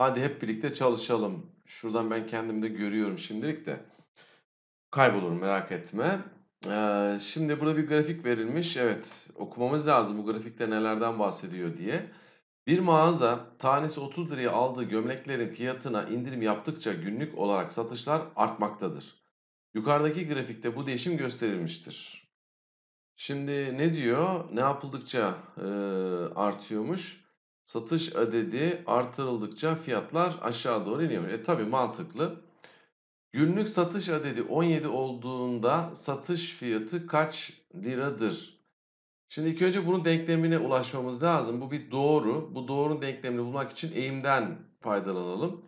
Hadi hep birlikte çalışalım. Şuradan ben kendimde görüyorum şimdilik de. Kaybolurum merak etme. Ee, şimdi burada bir grafik verilmiş. Evet okumamız lazım bu grafikte nelerden bahsediyor diye. Bir mağaza tanesi 30 liraya aldığı gömleklerin fiyatına indirim yaptıkça günlük olarak satışlar artmaktadır. Yukarıdaki grafikte bu değişim gösterilmiştir. Şimdi ne diyor? Ne yapıldıkça e, artıyormuş? satış adedi artırıldıkça fiyatlar aşağı doğru iniyor. E tabi mantıklı. Günlük satış adedi 17 olduğunda satış fiyatı kaç liradır? Şimdi ilk önce bunun denklemine ulaşmamız lazım. Bu bir doğru. Bu doğrunun denklemini bulmak için eğimden faydalanalım.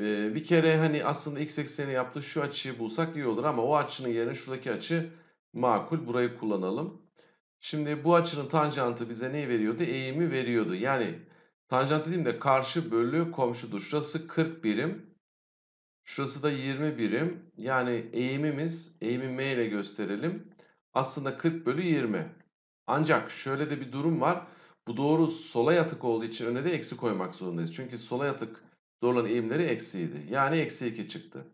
Ee, bir kere hani aslında x ekseni yaptığı şu açıyı bulsak iyi olur ama o açının yerine şuradaki açı makul. Burayı kullanalım. Şimdi bu açının tanjantı bize ne veriyordu? Eğimi veriyordu. Yani Tanjant dediğimde karşı bölü komşudur. Şurası 40 birim. Şurası da 20 birim. Yani eğimimiz, eğimi M ile gösterelim. Aslında 40 bölü 20. Ancak şöyle de bir durum var. Bu doğru sola yatık olduğu için öne de eksi koymak zorundayız. Çünkü sola yatık doğruların eğimleri eksiydi. Yani eksi 2 çıktı.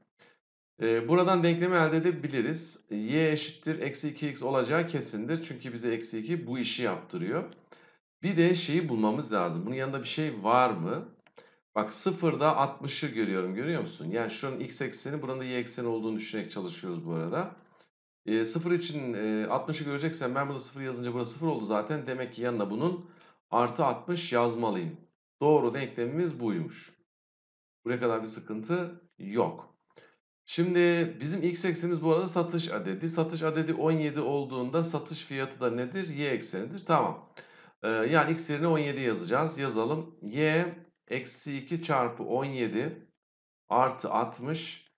Ee, buradan denklemi elde edebiliriz. Y eşittir eksi 2x olacağı kesindir. Çünkü bize eksi 2 bu işi yaptırıyor. Bir de şeyi bulmamız lazım. Bunun yanında bir şey var mı? Bak sıfırda 60'ı görüyorum görüyor musun? Yani şuranın x ekseni buranın da y ekseni olduğunu düşünerek çalışıyoruz bu arada. E, ee, 0 için e, 60'ı göreceksen ben burada sıfır yazınca burada sıfır oldu zaten. Demek ki yanına bunun artı 60 yazmalıyım. Doğru denklemimiz buymuş. Buraya kadar bir sıkıntı yok. Şimdi bizim x eksenimiz bu arada satış adedi. Satış adedi 17 olduğunda satış fiyatı da nedir? Y eksenidir. Tamam. Tamam. Ee, yani x yerine 17 yazacağız. Yazalım. y eksi 2 çarpı 17 artı 60.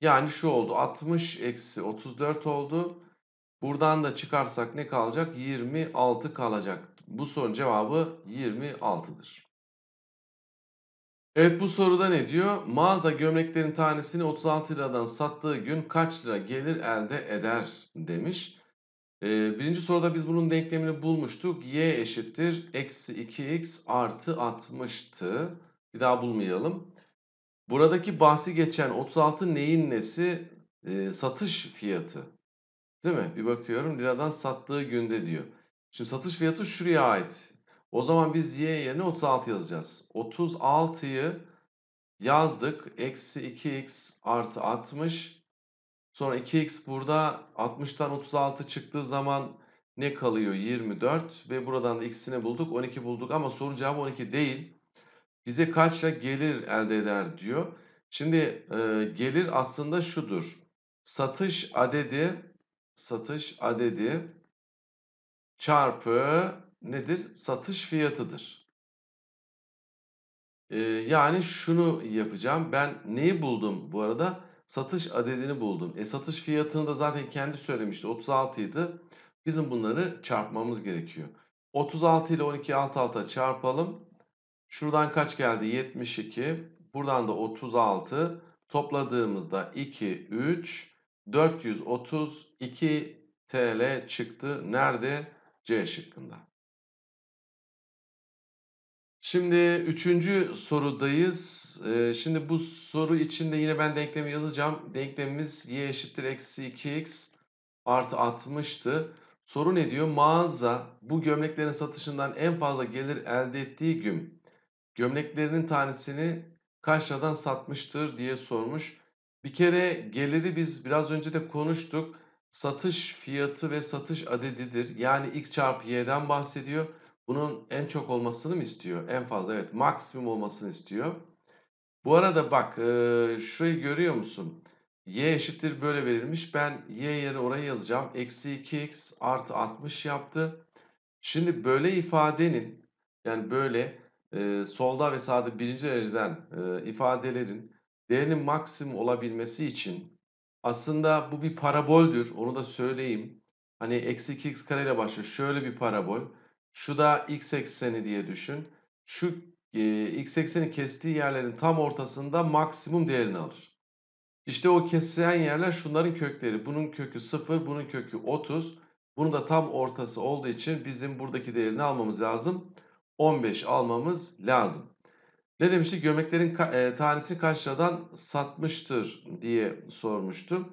Yani şu oldu. 60 eksi 34 oldu. Buradan da çıkarsak ne kalacak? 26 kalacak. Bu sorunun cevabı 26'dır. Evet bu soruda ne diyor? Mağaza gömleklerin tanesini 36 liradan sattığı gün kaç lira gelir elde eder demiş. Ee, birinci soruda biz bunun denklemini bulmuştuk. Y eşittir. Eksi 2x artı 60'tı. Bir daha bulmayalım. Buradaki bahsi geçen 36 neyin nesi? Ee, satış fiyatı. Değil mi? Bir bakıyorum. Liradan sattığı günde diyor. Şimdi satış fiyatı şuraya ait. O zaman biz y yerine 36 yazacağız. 36'yı yazdık. Eksi 2x artı 60 Sonra 2x burada 60'tan 36 çıktığı zaman ne kalıyor? 24 ve buradan da x'ini bulduk. 12 bulduk ama sorun cevabı 12 değil. Bize kaçla gelir elde eder diyor. Şimdi e, gelir aslında şudur. Satış adedi satış adedi çarpı nedir? Satış fiyatıdır. Ee, yani şunu yapacağım. Ben neyi buldum bu arada? satış adedini buldum. E satış fiyatını da zaten kendi söylemişti 36 idi. Bizim bunları çarpmamız gerekiyor. 36 ile 12 alt alta çarpalım. Şuradan kaç geldi? 72. Buradan da 36. Topladığımızda 2, 3, 432 TL çıktı. Nerede? C şıkkında. Şimdi üçüncü sorudayız. Ee, şimdi bu soru içinde yine ben denklemi yazacağım. Denklemimiz y eşittir eksi 2x artı 60'tı. Soru ne diyor? Mağaza bu gömleklerin satışından en fazla gelir elde ettiği gün gömleklerinin tanesini kaç liradan satmıştır diye sormuş. Bir kere geliri biz biraz önce de konuştuk. Satış fiyatı ve satış adedidir. Yani x çarpı y'den bahsediyor. Bunun en çok olmasını mı istiyor? En fazla evet maksimum olmasını istiyor. Bu arada bak e, şurayı görüyor musun? y eşittir böyle verilmiş. Ben y yerine oraya yazacağım. Eksi 2x artı 60 yaptı. Şimdi böyle ifadenin yani böyle e, solda ve sağda birinci dereceden e, ifadelerin değerinin maksimum olabilmesi için aslında bu bir paraboldür. Onu da söyleyeyim. Hani eksi 2x kareyle başlıyor. Şöyle bir parabol. Şu da x ekseni diye düşün. Şu e, x ekseni kestiği yerlerin tam ortasında maksimum değerini alır. İşte o kesilen yerler şunların kökleri. Bunun kökü 0, bunun kökü 30. Bunun da tam ortası olduğu için bizim buradaki değerini almamız lazım. 15 almamız lazım. Ne demiştik? Gömleklerin e, tanesini kaç liradan satmıştır diye sormuştu.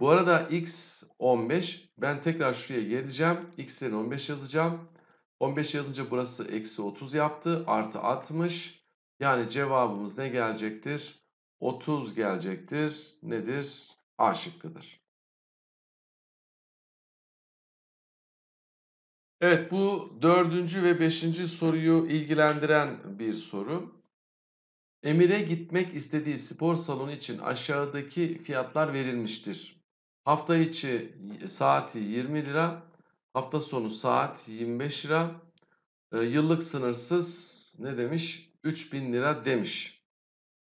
Bu arada x 15. Ben tekrar şuraya geleceğim. x'lerin 15 yazacağım. 15 yazınca burası eksi 30 yaptı. Artı 60. Yani cevabımız ne gelecektir? 30 gelecektir. Nedir? A şıkkıdır. Evet bu dördüncü ve beşinci soruyu ilgilendiren bir soru. Emir'e gitmek istediği spor salonu için aşağıdaki fiyatlar verilmiştir. Hafta içi saati 20 lira, Hafta sonu saat 25 lira. E, yıllık sınırsız ne demiş? 3000 lira demiş.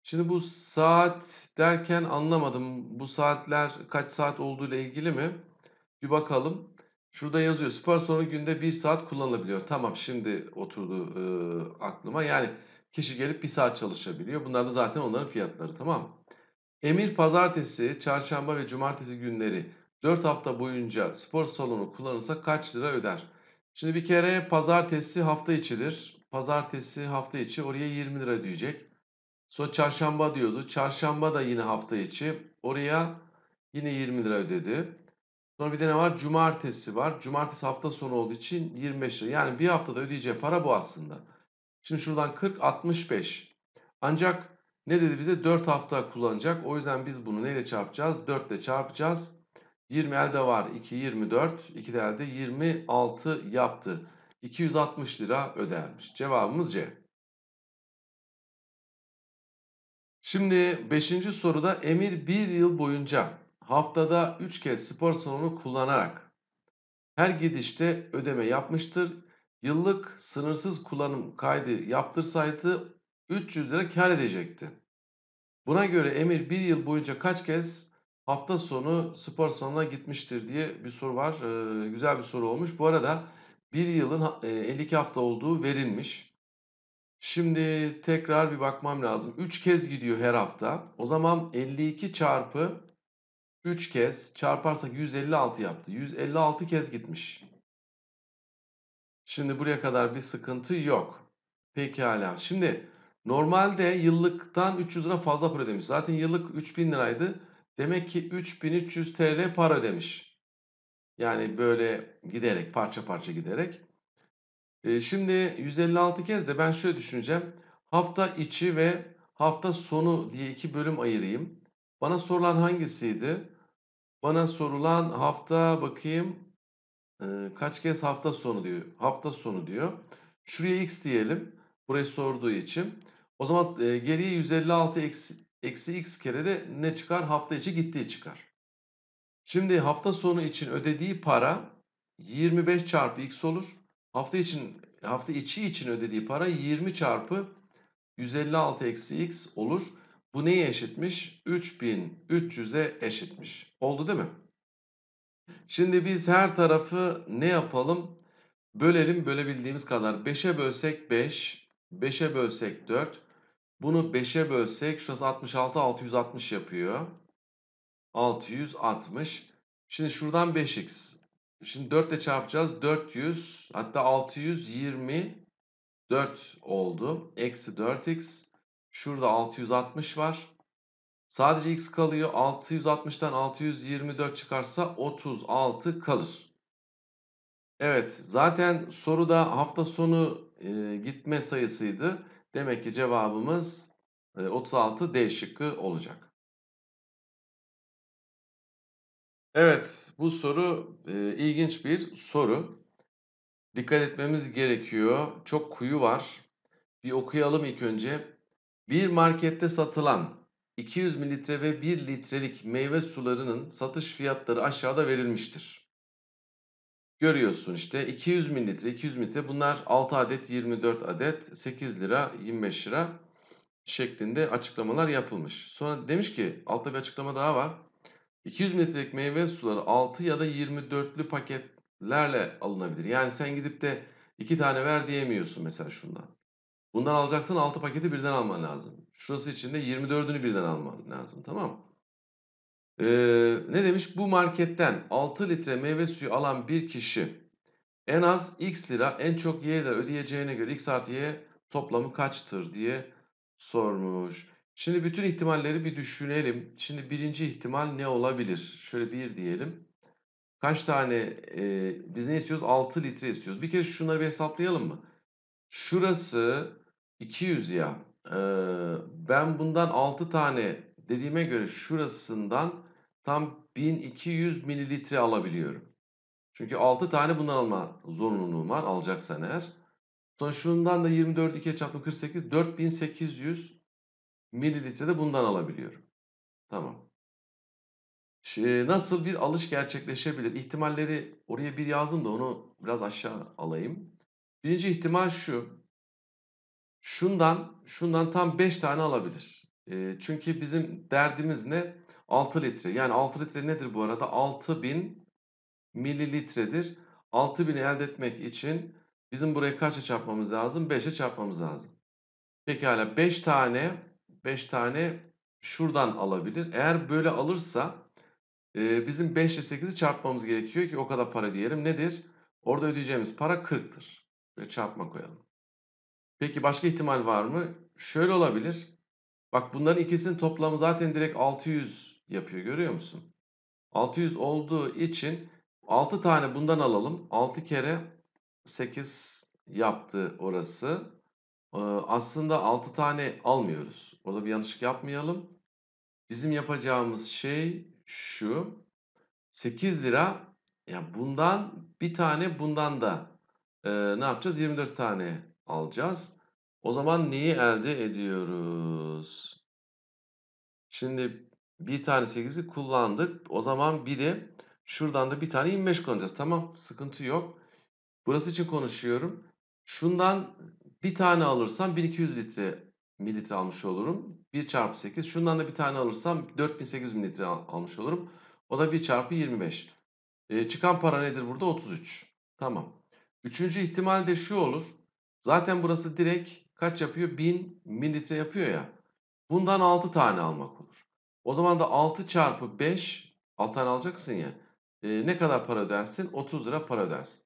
Şimdi bu saat derken anlamadım. Bu saatler kaç saat olduğu ile ilgili mi? Bir bakalım. Şurada yazıyor. Spor sonra günde 1 saat kullanılabiliyor. Tamam şimdi oturdu e, aklıma. Yani kişi gelip 1 saat çalışabiliyor. Bunlar da zaten onların fiyatları tamam Emir pazartesi, çarşamba ve cumartesi günleri 4 hafta boyunca spor salonu kullanırsa kaç lira öder? Şimdi bir kere pazartesi hafta içidir. Pazartesi hafta içi oraya 20 lira diyecek. Sonra çarşamba diyordu. Çarşamba da yine hafta içi. Oraya yine 20 lira ödedi. Sonra bir de ne var? Cumartesi var. Cumartesi hafta sonu olduğu için 25 lira. Yani bir haftada ödeyeceği para bu aslında. Şimdi şuradan 40, 65. Ancak ne dedi bize? 4 hafta kullanacak. O yüzden biz bunu neyle çarpacağız? 4 ile çarpacağız. 20 elde var 2 24 2 de elde 26 yaptı. 260 lira ödenmiş. Cevabımız C. Şimdi 5. soruda Emir 1 yıl boyunca haftada 3 kez spor salonu kullanarak her gidişte ödeme yapmıştır. Yıllık sınırsız kullanım kaydı yaptırsaydı 300 lira kar edecekti. Buna göre Emir 1 yıl boyunca kaç kez hafta sonu spor salonuna gitmiştir diye bir soru var. Ee, güzel bir soru olmuş. Bu arada bir yılın 52 e, hafta olduğu verilmiş. Şimdi tekrar bir bakmam lazım. 3 kez gidiyor her hafta. O zaman 52 çarpı 3 kez çarparsak 156 yaptı. 156 kez gitmiş. Şimdi buraya kadar bir sıkıntı yok. Pekala. Şimdi normalde yıllıktan 300 lira fazla para ödemiş. Zaten yıllık 3000 liraydı. Demek ki 3300 TL para demiş. Yani böyle giderek parça parça giderek. E, şimdi 156 kez de ben şöyle düşüneceğim. Hafta içi ve hafta sonu diye iki bölüm ayırayım. Bana sorulan hangisiydi? Bana sorulan hafta bakayım e, kaç kez hafta sonu diyor. Hafta sonu diyor. Şuraya x diyelim. Burayı sorduğu için. O zaman e, geriye 156 eksi, Eksi x kere de ne çıkar? Hafta içi gittiği çıkar. Şimdi hafta sonu için ödediği para 25 çarpı x olur. Hafta için hafta içi için ödediği para 20 çarpı 156 eksi x olur. Bu neye eşitmiş? 3300'e eşitmiş. Oldu değil mi? Şimdi biz her tarafı ne yapalım? Bölelim bölebildiğimiz kadar. 5'e bölsek 5, 5'e bölsek 4, bunu 5'e bölsek şurası 66 660 yapıyor. 660. Şimdi şuradan 5x. Şimdi 4 ile çarpacağız. 400 hatta 624 oldu. Eksi 4x. Şurada 660 var. Sadece x kalıyor. 660'tan 624 çıkarsa 36 kalır. Evet zaten soruda hafta sonu e, gitme sayısıydı. Demek ki cevabımız 36 D şıkkı olacak. Evet bu soru e, ilginç bir soru. Dikkat etmemiz gerekiyor. Çok kuyu var. Bir okuyalım ilk önce. Bir markette satılan 200 mililitre ve 1 litrelik meyve sularının satış fiyatları aşağıda verilmiştir. Görüyorsun işte 200 mililitre 200 mililitre bunlar 6 adet 24 adet 8 lira 25 lira şeklinde açıklamalar yapılmış. Sonra demiş ki altta bir açıklama daha var. 200 mililitrelik meyve suları 6 ya da 24'lü paketlerle alınabilir. Yani sen gidip de 2 tane ver diyemiyorsun mesela şundan. Bundan alacaksan 6 paketi birden alman lazım. Şurası için de 24'ünü birden alman lazım tamam mı? Ee, ne demiş? Bu marketten 6 litre meyve suyu alan bir kişi en az x lira en çok y lira ödeyeceğine göre x artı y toplamı kaçtır diye sormuş. Şimdi bütün ihtimalleri bir düşünelim. Şimdi birinci ihtimal ne olabilir? Şöyle bir diyelim. Kaç tane e, biz ne istiyoruz? 6 litre istiyoruz. Bir kere şunları bir hesaplayalım mı? Şurası 200 ya. E, ben bundan 6 tane dediğime göre şurasından tam 1200 mililitre alabiliyorum. Çünkü 6 tane bundan alma zorunluluğum var alacaksan eğer. Sonra şundan da 24 2'ye çarptım 48 4800 mililitre de bundan alabiliyorum. Tamam. Şimdi nasıl bir alış gerçekleşebilir? İhtimalleri oraya bir yazdım da onu biraz aşağı alayım. Birinci ihtimal şu. Şundan şundan tam 5 tane alabilir. E, çünkü bizim derdimiz ne? 6 litre. Yani 6 litre nedir bu arada? 6000 mililitredir. 6000'i elde etmek için bizim buraya kaça çarpmamız lazım? 5'e çarpmamız lazım. Pekala 5 tane 5 tane şuradan alabilir. Eğer böyle alırsa e, bizim 5 ile 8'i çarpmamız gerekiyor ki o kadar para diyelim. Nedir? Orada ödeyeceğimiz para 40'tır. Şöyle çarpma koyalım. Peki başka ihtimal var mı? Şöyle olabilir. Bak bunların ikisinin toplamı zaten direkt 600 yapıyor görüyor musun? 600 olduğu için 6 tane bundan alalım. 6 kere 8 yaptı orası. Ee, aslında 6 tane almıyoruz. Orada bir yanlışlık yapmayalım. Bizim yapacağımız şey şu. 8 lira yani bundan bir tane bundan da e, ne yapacağız? 24 tane alacağız. O zaman neyi elde ediyoruz? Şimdi bir tane 8'i kullandık. O zaman bir de şuradan da bir tane 25 kullanacağız. Tamam sıkıntı yok. Burası için konuşuyorum. Şundan bir tane alırsam 1200 litre mililitre almış olurum. 1 çarpı 8. Şundan da bir tane alırsam 4800 mililitre almış olurum. O da 1 çarpı 25. E, ee, çıkan para nedir burada? 33. Tamam. Üçüncü ihtimal de şu olur. Zaten burası direkt kaç yapıyor? 1000 mililitre yapıyor ya. Bundan 6 tane almak olur. O zaman da 6 çarpı 5 6 tane alacaksın ya. E, ne kadar para dersin? 30 lira para ödersin.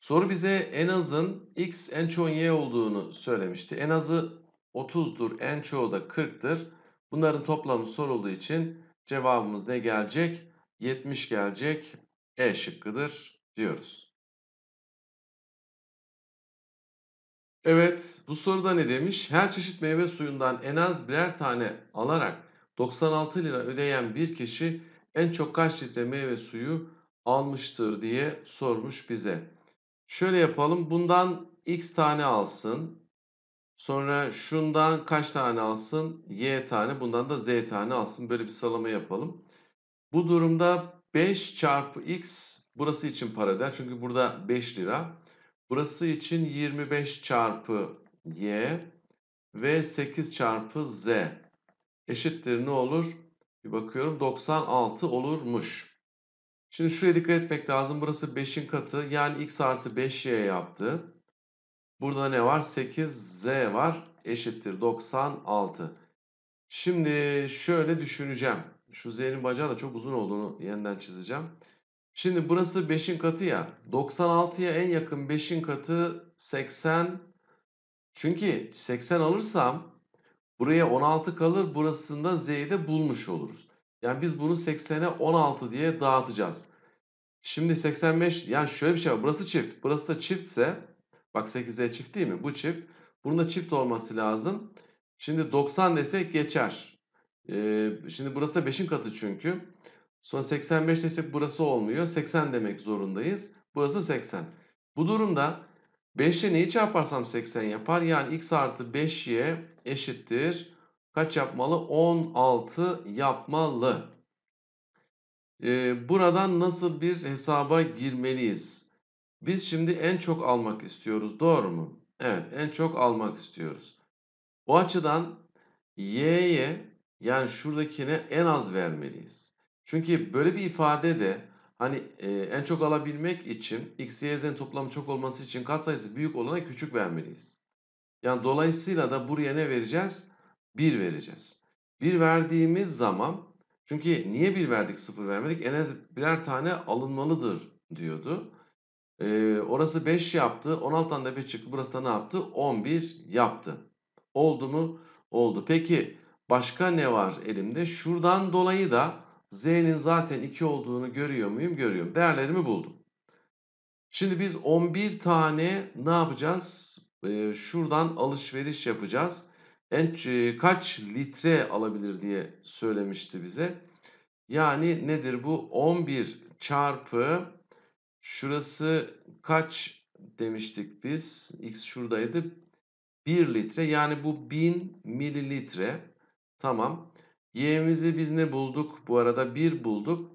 Soru bize en azın x en çoğun y olduğunu söylemişti. En azı 30'dur, en çoğu da 40'tır. Bunların toplamı sorulduğu için cevabımız ne gelecek? 70 gelecek. E şıkkıdır diyoruz. Evet, bu soruda ne demiş? Her çeşit meyve suyundan en az birer tane alarak 96 lira ödeyen bir kişi en çok kaç litre meyve suyu almıştır diye sormuş bize. Şöyle yapalım. Bundan x tane alsın. Sonra şundan kaç tane alsın? Y tane. Bundan da Z tane alsın. Böyle bir salama yapalım. Bu durumda 5 çarpı x burası için para der Çünkü burada 5 lira. Burası için 25 çarpı y ve 8 çarpı z eşittir ne olur? Bir bakıyorum 96 olurmuş. Şimdi şuraya dikkat etmek lazım. Burası 5'in katı. Yani x artı 5y yaptı. Burada ne var? 8z var. Eşittir 96. Şimdi şöyle düşüneceğim. Şu z'nin bacağı da çok uzun olduğunu yeniden çizeceğim. Şimdi burası 5'in katı ya. 96'ya en yakın 5'in katı 80. Çünkü 80 alırsam Buraya 16 kalır. Burasında Z'yi de bulmuş oluruz. Yani biz bunu 80'e 16 diye dağıtacağız. Şimdi 85 yani şöyle bir şey var. Burası çift. Burası da çiftse bak 8z çift değil mi? Bu çift. Bunun da çift olması lazım. Şimdi 90 desek geçer. Ee, şimdi burası da 5'in katı çünkü. Sonra 85 desek burası olmuyor. 80 demek zorundayız. Burası 80. Bu durumda 5 neyi çarparsam 80 yapar. Yani x artı 5y eşittir. Kaç yapmalı? 16 yapmalı. Ee, buradan nasıl bir hesaba girmeliyiz? Biz şimdi en çok almak istiyoruz. Doğru mu? Evet en çok almak istiyoruz. Bu açıdan y'ye yani şuradakine en az vermeliyiz. Çünkü böyle bir ifade de hani e, en çok alabilmek için x, y, z'nin toplamı çok olması için katsayısı büyük olana küçük vermeliyiz. Yani dolayısıyla da buraya ne vereceğiz? 1 vereceğiz. 1 verdiğimiz zaman çünkü niye 1 verdik 0 vermedik? En az birer tane alınmalıdır diyordu. Ee, orası 5 yaptı. 16'dan da 5 çıktı. Burası da ne yaptı? 11 yaptı. Oldu mu? Oldu. Peki başka ne var elimde? Şuradan dolayı da z'nin zaten 2 olduğunu görüyor muyum? Görüyorum. Değerlerimi buldum. Şimdi biz 11 tane ne yapacağız? şuradan alışveriş yapacağız. En kaç litre alabilir diye söylemişti bize. Yani nedir bu? 11 çarpı şurası kaç demiştik biz? X şuradaydı. 1 litre yani bu 1000 mililitre. Tamam. Y'mizi biz ne bulduk? Bu arada 1 bulduk.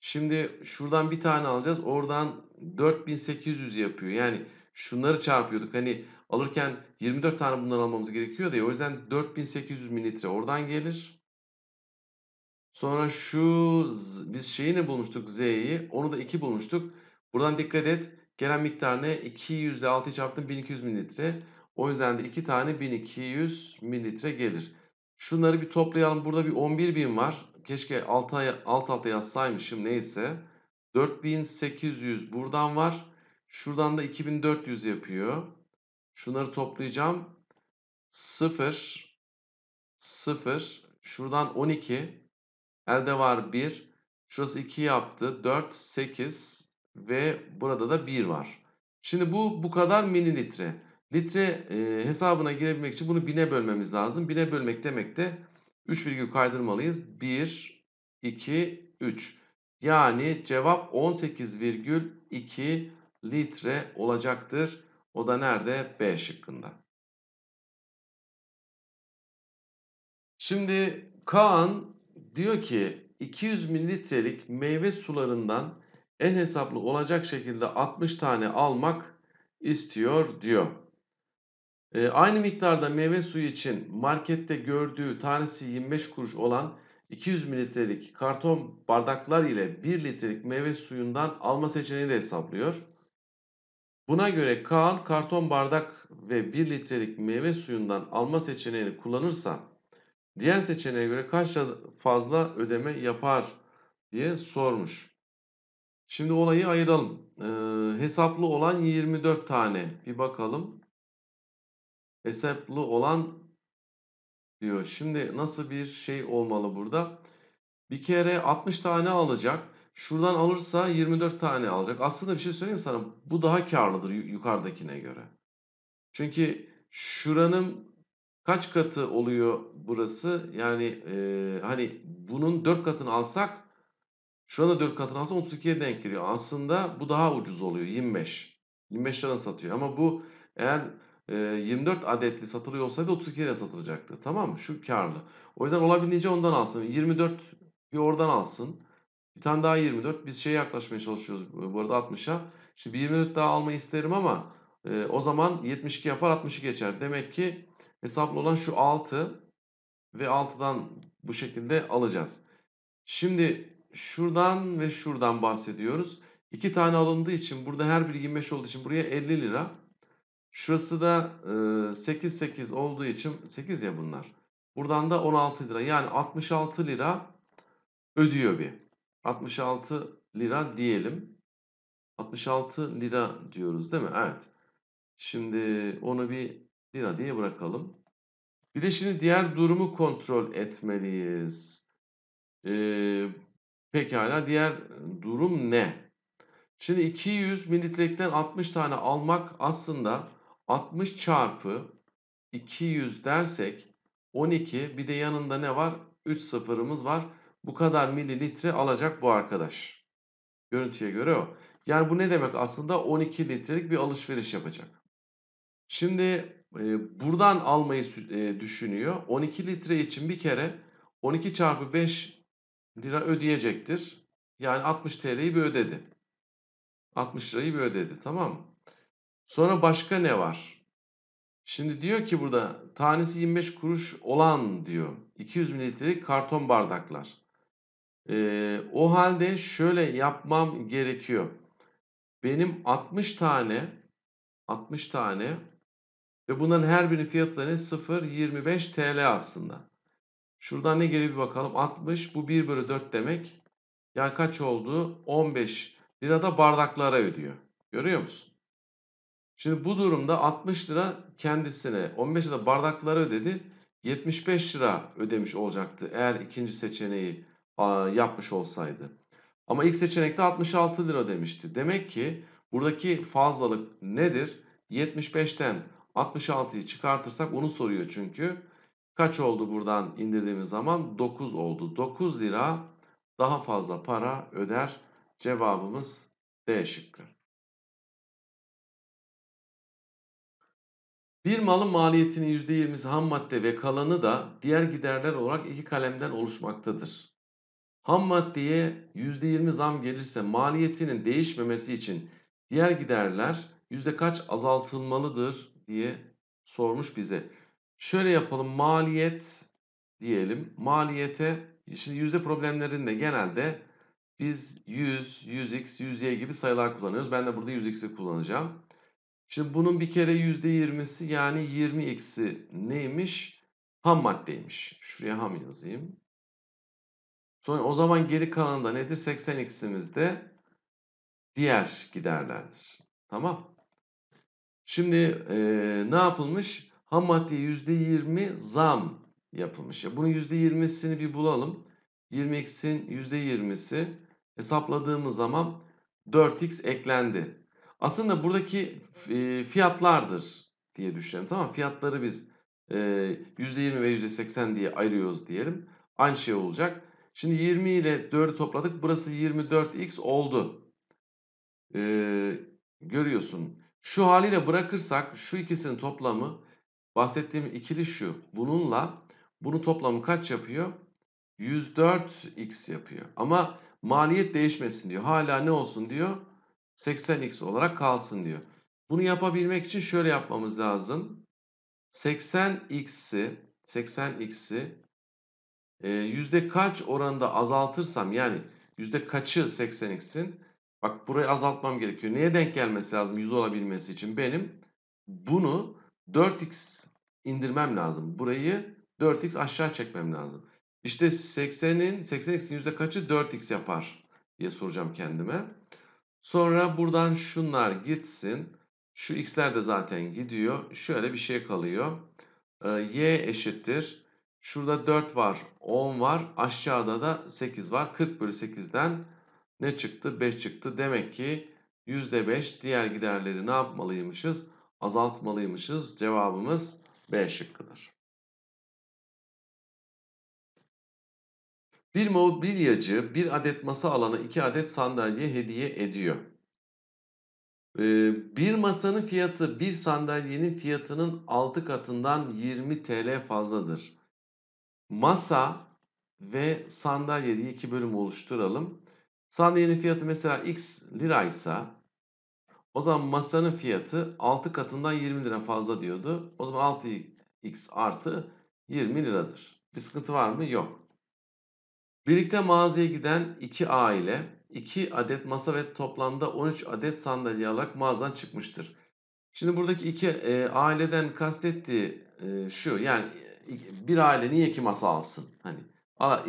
Şimdi şuradan bir tane alacağız. Oradan 4800 yapıyor. Yani şunları çarpıyorduk. Hani Alırken 24 tane bundan almamız gerekiyor diye. O yüzden 4800 mililitre oradan gelir. Sonra şu biz şeyi ne bulmuştuk Z'yi. Onu da 2 bulmuştuk. Buradan dikkat et. Gelen miktar ne? 200 ile 6'yı çarptım 1200 mililitre. O yüzden de 2 tane 1200 mililitre gelir. Şunları bir toplayalım. Burada bir 11000 var. Keşke alt, alt alta yazsaymışım neyse. 4800 buradan var. Şuradan da 2400 yapıyor. Şunları toplayacağım. 0, 0, şuradan 12, elde var 1, şurası 2 yaptı, 4, 8 ve burada da 1 var. Şimdi bu bu kadar mililitre. Litre e, hesabına girebilmek için bunu bine bölmemiz lazım. Bine bölmek demek de 3 virgül kaydırmalıyız. 1, 2, 3. Yani cevap 18,2 litre olacaktır. O da nerede? B şıkkında. Şimdi Kaan diyor ki 200 mililitrelik meyve sularından en hesaplı olacak şekilde 60 tane almak istiyor diyor. E, aynı miktarda meyve suyu için markette gördüğü tanesi 25 kuruş olan 200 mililitrelik karton bardaklar ile 1 litrelik meyve suyundan alma seçeneği de hesaplıyor. Buna göre Kaan karton bardak ve 1 litrelik meyve suyundan alma seçeneğini kullanırsa diğer seçeneğe göre kaç fazla ödeme yapar diye sormuş. Şimdi olayı ayıralım. Ee, hesaplı olan 24 tane. Bir bakalım. Hesaplı olan diyor. Şimdi nasıl bir şey olmalı burada? Bir kere 60 tane alacak. Şuradan alırsa 24 tane alacak. Aslında bir şey söyleyeyim sana. Bu daha karlıdır yukarıdakine göre. Çünkü şuranın kaç katı oluyor burası? Yani e, hani bunun 4 katını alsak şurada 4 katını alsak 32'ye denk geliyor. Aslında bu daha ucuz oluyor. 25. 25 liradan satıyor. Ama bu eğer 24 adetli satılıyor olsaydı 32 liraya satılacaktı. Tamam mı? Şu karlı. O yüzden olabildiğince ondan alsın. 24 bir oradan alsın. Bir tane daha 24. Biz şeye yaklaşmaya çalışıyoruz bu arada 60'a. Şimdi bir 24 daha almayı isterim ama e, o zaman 72 yapar 60'ı geçer. Demek ki hesaplı olan şu 6 ve 6'dan bu şekilde alacağız. Şimdi şuradan ve şuradan bahsediyoruz. İki tane alındığı için burada her biri 25 olduğu için buraya 50 lira. Şurası da 8 e, 8 olduğu için 8 ya bunlar. Buradan da 16 lira yani 66 lira ödüyor bir. 66 lira diyelim. 66 lira diyoruz değil mi? Evet. Şimdi onu bir lira diye bırakalım. Bir de şimdi diğer durumu kontrol etmeliyiz. Ee, pekala diğer durum ne? Şimdi 200 mililitrekten 60 tane almak aslında 60 çarpı 200 dersek 12 bir de yanında ne var? 3 sıfırımız var bu kadar mililitre alacak bu arkadaş. Görüntüye göre o. Yani bu ne demek? Aslında 12 litrelik bir alışveriş yapacak. Şimdi e, buradan almayı e, düşünüyor. 12 litre için bir kere 12 çarpı 5 lira ödeyecektir. Yani 60 TL'yi bir ödedi. 60 lirayı bir ödedi tamam mı? Sonra başka ne var? Şimdi diyor ki burada tanesi 25 kuruş olan diyor. 200 mililitrelik karton bardaklar. E, o halde şöyle yapmam gerekiyor. Benim 60 tane 60 tane ve bunların her birinin fiyatları 0.25 TL aslında. Şuradan ne geliyor bir bakalım. 60 bu 1 bölü 4 demek. Yani kaç oldu? 15 lira da bardaklara ödüyor. Görüyor musun? Şimdi bu durumda 60 lira kendisine 15 lira bardaklara ödedi. 75 lira ödemiş olacaktı eğer ikinci seçeneği yapmış olsaydı. Ama ilk seçenekte 66 lira demişti. Demek ki buradaki fazlalık nedir? 75'ten 66'yı çıkartırsak onu soruyor çünkü. Kaç oldu buradan indirdiğimiz zaman? 9 oldu. 9 lira daha fazla para öder. Cevabımız D şıkkı. Bir malın maliyetinin %20'si ham madde ve kalanı da diğer giderler olarak iki kalemden oluşmaktadır. Ham maddeye %20 zam gelirse maliyetinin değişmemesi için diğer giderler yüzde kaç azaltılmalıdır diye sormuş bize. Şöyle yapalım maliyet diyelim. Maliyete şimdi yüzde problemlerinde genelde biz 100, 100x, 100y gibi sayılar kullanıyoruz. Ben de burada 100x'i kullanacağım. Şimdi bunun bir kere %20'si yani 20x'i neymiş? Ham maddeymiş. Şuraya ham yazayım. Sonra o zaman geri kalanında nedir? 80 ximizde diğer giderlerdir. Tamam. Şimdi e, ne yapılmış? Ham maddeye %20 zam yapılmış. Ya bunun %20'sini bir bulalım. 20x'in %20'si hesapladığımız zaman 4x eklendi. Aslında buradaki fiyatlardır diye düşünelim. Tamam Fiyatları biz %20 ve %80 diye ayırıyoruz diyelim. Aynı şey olacak. Şimdi 20 ile 4'ü topladık. Burası 24x oldu. Ee, görüyorsun. Şu haliyle bırakırsak şu ikisinin toplamı bahsettiğim ikili şu. Bununla bunu toplamı kaç yapıyor? 104x yapıyor. Ama maliyet değişmesin diyor. Hala ne olsun diyor? 80x olarak kalsın diyor. Bunu yapabilmek için şöyle yapmamız lazım. 80x'i 80x'i e, yüzde kaç oranda azaltırsam yani yüzde kaçı 80x'in bak burayı azaltmam gerekiyor. Neye denk gelmesi lazım 100 olabilmesi için benim bunu 4x indirmem lazım. Burayı 4x aşağı çekmem lazım. İşte 80'in 80x'in yüzde kaçı 4x yapar diye soracağım kendime. Sonra buradan şunlar gitsin. Şu x'ler de zaten gidiyor. Şöyle bir şey kalıyor. Ee, y eşittir Şurada 4 var, 10 var. Aşağıda da 8 var. 40 bölü 8'den ne çıktı? 5 çıktı. Demek ki %5 diğer giderleri ne yapmalıymışız? Azaltmalıymışız. Cevabımız B şıkkıdır. Bir mobilyacı bir adet masa alanı iki adet sandalye hediye ediyor. Ee, bir masanın fiyatı bir sandalyenin fiyatının 6 katından 20 TL fazladır masa ve sandalye diye iki bölüm oluşturalım. Sandalyenin fiyatı mesela x liraysa o zaman masanın fiyatı 6 katından 20 lira fazla diyordu. O zaman 6x artı 20 liradır. Bir sıkıntı var mı? Yok. Birlikte mağazaya giden iki aile 2 adet masa ve toplamda 13 adet sandalye alarak mağazadan çıkmıştır. Şimdi buradaki iki e, aileden kastettiği e, şu yani bir aile niye iki masa alsın? Hani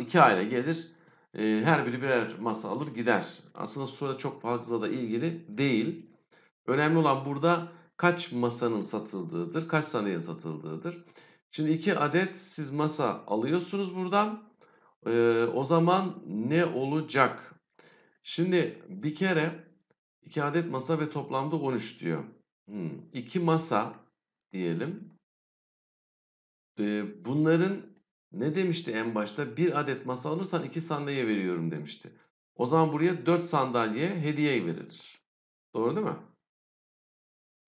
iki aile gelir e, her biri birer masa alır gider. Aslında sure çok fazla da ilgili değil. Önemli olan burada kaç masanın satıldığıdır, kaç saneye satıldığıdır. Şimdi iki adet siz masa alıyorsunuz buradan. E, o zaman ne olacak? Şimdi bir kere iki adet masa ve toplamda 13 diyor. Hmm. İki masa diyelim bunların ne demişti en başta? Bir adet masa alırsan iki sandalye veriyorum demişti. O zaman buraya dört sandalye hediye verilir. Doğru değil mi?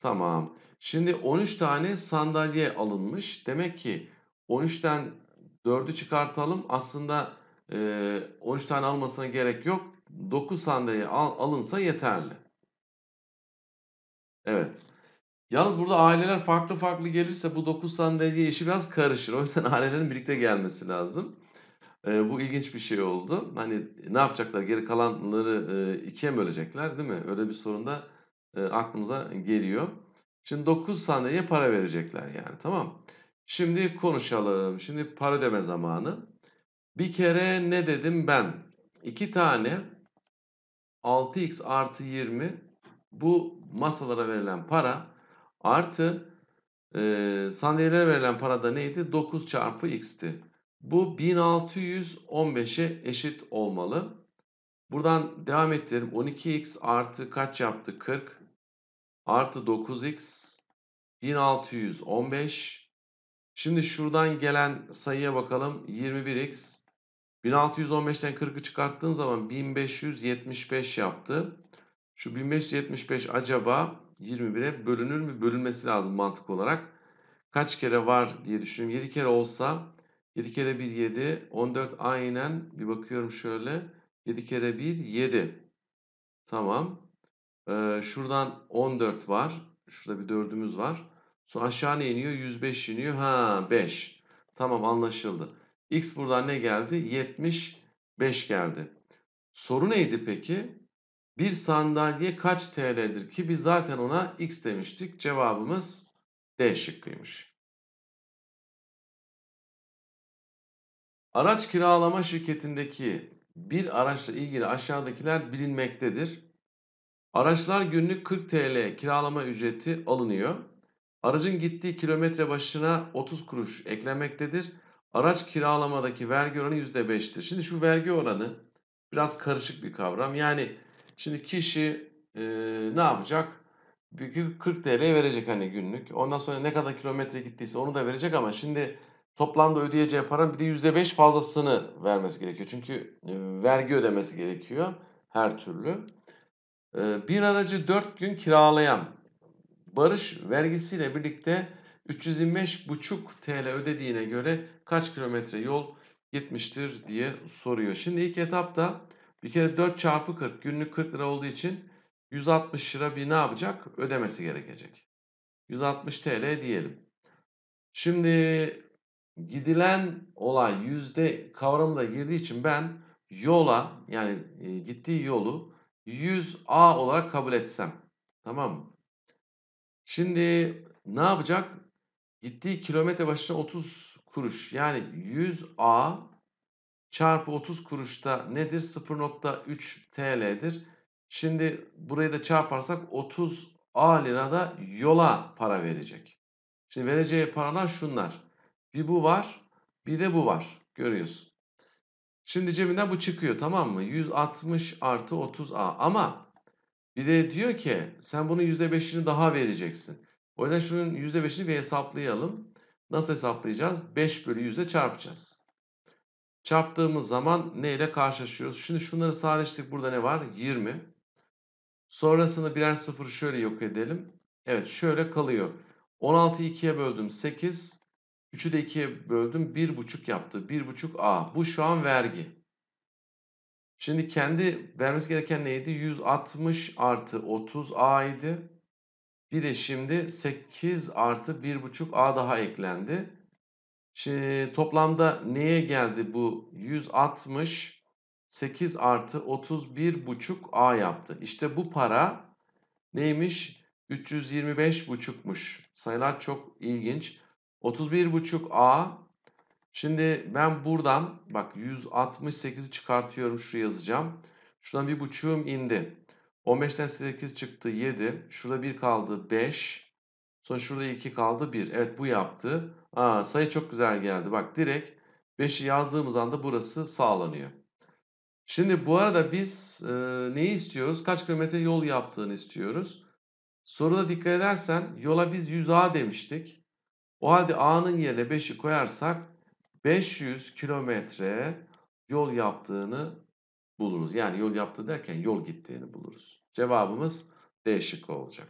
Tamam. Şimdi 13 tane sandalye alınmış. Demek ki 13'ten 4'ü çıkartalım. Aslında 13 tane almasına gerek yok. 9 sandalye alınsa yeterli. Evet. Yalnız burada aileler farklı farklı gelirse bu 9 sandalye işi biraz karışır. O yüzden ailelerin birlikte gelmesi lazım. E, bu ilginç bir şey oldu. Hani ne yapacaklar? Geri kalanları e, ikiye mi bölecekler değil mi? Öyle bir sorun da e, aklımıza geliyor. Şimdi 9 sandalyeye para verecekler yani tamam. Şimdi konuşalım. Şimdi para deme zamanı. Bir kere ne dedim ben? 2 tane 6x artı 20 bu masalara verilen para Artı e, sandalyelere verilen para da neydi? 9 çarpı x'ti. Bu 1615'e eşit olmalı. Buradan devam ettirelim. 12x artı kaç yaptı? 40 artı 9x 1615. Şimdi şuradan gelen sayıya bakalım. 21x 1615'ten 40'ı çıkarttığım zaman 1575 yaptı. Şu 1575 acaba 21'e bölünür mü? Bölünmesi lazım mantık olarak. Kaç kere var diye düşünüyorum. 7 kere olsa 7 kere 1 7. 14 aynen. Bir bakıyorum şöyle. 7 kere 1 7. Tamam. Ee, şuradan 14 var. Şurada bir 4'ümüz var. Sonra aşağı ne iniyor? 105 iniyor. Ha 5. Tamam anlaşıldı. X buradan ne geldi? 75 geldi. Soru neydi peki? Bir sandalye kaç TL'dir ki biz zaten ona X demiştik. Cevabımız D şıkkıymış. Araç kiralama şirketindeki bir araçla ilgili aşağıdakiler bilinmektedir. Araçlar günlük 40 TL kiralama ücreti alınıyor. Aracın gittiği kilometre başına 30 kuruş eklenmektedir. Araç kiralamadaki vergi oranı %5'tir. Şimdi şu vergi oranı biraz karışık bir kavram. Yani Şimdi kişi e, ne yapacak? 40 TL verecek hani günlük. Ondan sonra ne kadar kilometre gittiyse onu da verecek ama şimdi toplamda ödeyeceği paranın bir de %5 fazlasını vermesi gerekiyor. Çünkü vergi ödemesi gerekiyor her türlü. Bir aracı 4 gün kiralayan Barış vergisiyle birlikte 325,5 TL ödediğine göre kaç kilometre yol gitmiştir diye soruyor. Şimdi ilk etapta bir kere 4 çarpı 40 günlük 40 lira olduğu için 160 lira bir ne yapacak? Ödemesi gerekecek. 160 TL diyelim. Şimdi gidilen olay yüzde kavramı girdiği için ben yola yani e, gittiği yolu 100A olarak kabul etsem. Tamam mı? Şimdi ne yapacak? Gittiği kilometre başına 30 kuruş. Yani 100A çarpı 30 kuruşta nedir? 0.3 TL'dir. Şimdi burayı da çarparsak 30 A lira da yola para verecek. Şimdi vereceği paralar şunlar. Bir bu var, bir de bu var. Görüyorsun. Şimdi cebinden bu çıkıyor tamam mı? 160 artı 30A ama bir de diyor ki sen bunun %5'ini daha vereceksin. O yüzden şunun %5'ini bir hesaplayalım. Nasıl hesaplayacağız? 5 bölü 100'e çarpacağız çarptığımız zaman ne ile karşılaşıyoruz? Şimdi şunları sadeleştirdik. Burada ne var? 20. Sonrasında birer sıfır şöyle yok edelim. Evet şöyle kalıyor. 16'yı 2'ye böldüm 8. 3'ü de 2'ye böldüm 1,5 yaptı. 1,5 A. Bu şu an vergi. Şimdi kendi vermesi gereken neydi? 160 artı 30 A idi. Bir de şimdi 8 artı 1,5 A daha eklendi. Şimdi toplamda neye geldi bu? 160 8 artı 31 buçuk A yaptı. İşte bu para neymiş? 325 buçukmuş. Sayılar çok ilginç. 31 buçuk A. Şimdi ben buradan bak 168'i çıkartıyorum. şu yazacağım. Şuradan bir buçuğum indi. 15'ten 8 çıktı 7. Şurada 1 kaldı 5. Sonra şurada 2 kaldı 1. Evet bu yaptı. Aa, sayı çok güzel geldi. Bak direkt 5'i yazdığımız anda burası sağlanıyor. Şimdi bu arada biz e, neyi istiyoruz? Kaç kilometre yol yaptığını istiyoruz. Soruda dikkat edersen yola biz 100A demiştik. O halde A'nın yerine 5'i koyarsak 500 kilometre yol yaptığını buluruz. Yani yol yaptı derken yol gittiğini buluruz. Cevabımız D şıkkı olacak.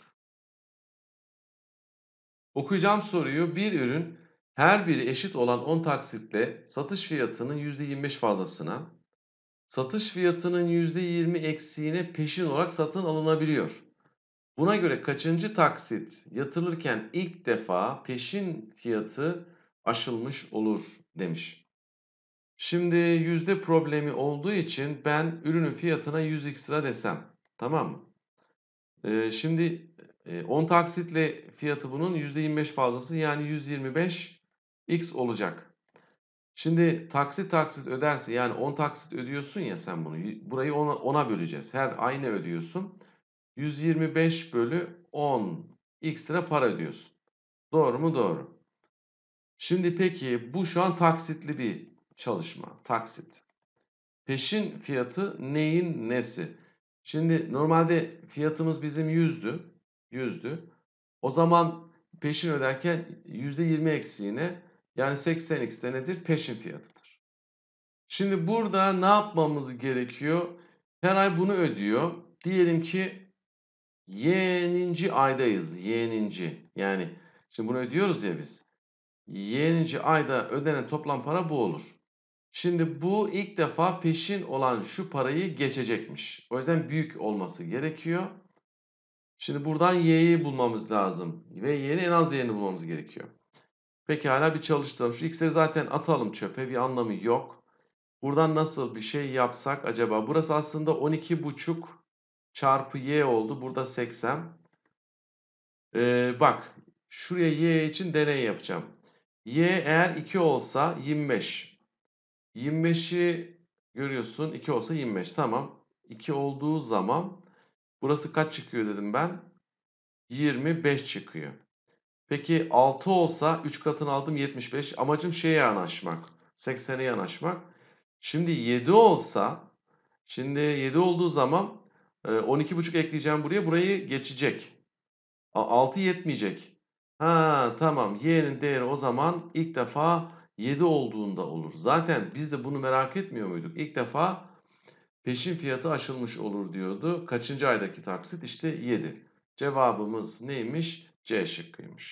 Okuyacağım soruyu bir ürün her biri eşit olan 10 taksitle satış fiyatının %25 fazlasına, satış fiyatının %20 eksiğine peşin olarak satın alınabiliyor. Buna göre kaçıncı taksit yatırılırken ilk defa peşin fiyatı aşılmış olur demiş. Şimdi yüzde problemi olduğu için ben ürünün fiyatına 100x lira desem. Tamam mı? Ee, şimdi 10 e, taksitle fiyatı bunun %25 fazlası yani 125 x olacak. Şimdi taksit taksit öderse yani 10 taksit ödüyorsun ya sen bunu. Burayı 10'a ona böleceğiz. Her aynı ödüyorsun. 125 bölü 10 ekstra para ödüyorsun. Doğru mu? Doğru. Şimdi peki bu şu an taksitli bir çalışma. Taksit. Peşin fiyatı neyin nesi? Şimdi normalde fiyatımız bizim 100'dü. 100'dü. O zaman peşin öderken %20 eksiğine yani 80x de nedir? Peşin fiyatıdır. Şimdi burada ne yapmamız gerekiyor? Her ay bunu ödüyor. Diyelim ki y'ninci aydayız. Y'ninci. Yani şimdi bunu ödüyoruz ya biz. Y'ninci ayda ödenen toplam para bu olur. Şimdi bu ilk defa peşin olan şu parayı geçecekmiş. O yüzden büyük olması gerekiyor. Şimdi buradan y'yi bulmamız lazım. Ve y'nin en az değerini bulmamız gerekiyor. Pekala bir çalıştıralım. Şu x'leri zaten atalım çöpe. Bir anlamı yok. Buradan nasıl bir şey yapsak acaba? Burası aslında 12,5 çarpı y oldu. Burada 80. Ee, bak şuraya y için deney yapacağım. y eğer 2 olsa 25. 25'i görüyorsun 2 olsa 25 tamam. 2 olduğu zaman burası kaç çıkıyor dedim ben. 25 çıkıyor. Peki 6 olsa 3 katını aldım 75. Amacım şeye yanaşmak. 80'e yanaşmak. Şimdi 7 olsa şimdi 7 olduğu zaman 12,5 e, ekleyeceğim buraya. Burayı geçecek. 6 yetmeyecek. Ha tamam. Y'nin değeri o zaman ilk defa 7 olduğunda olur. Zaten biz de bunu merak etmiyor muyduk? İlk defa peşin fiyatı aşılmış olur diyordu. Kaçıncı aydaki taksit? işte 7. Cevabımız neymiş? C şıkkıymış.